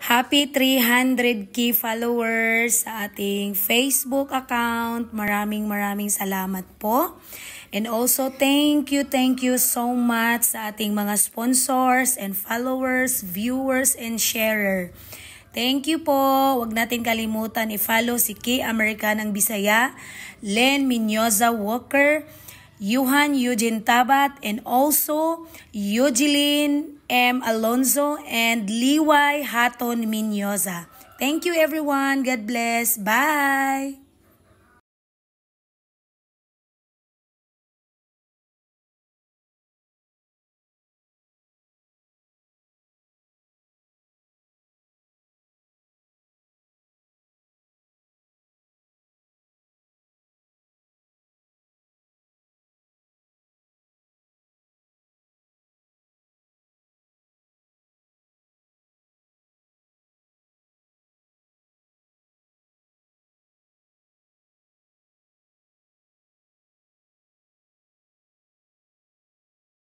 Happy 300k followers sa ating Facebook account. Maraming maraming salamat po. And also thank you, thank you so much sa ating mga sponsors and followers, viewers and sharer. Thank you po. Huwag natin kalimutan i-follow si K American Amerikanang Bisaya, Len Minyoza Walker, Johan Eugene Tabat, and also Eugeline M. Alonso and Liwai Hatton Minyoza. Thank you, everyone. God bless. Bye.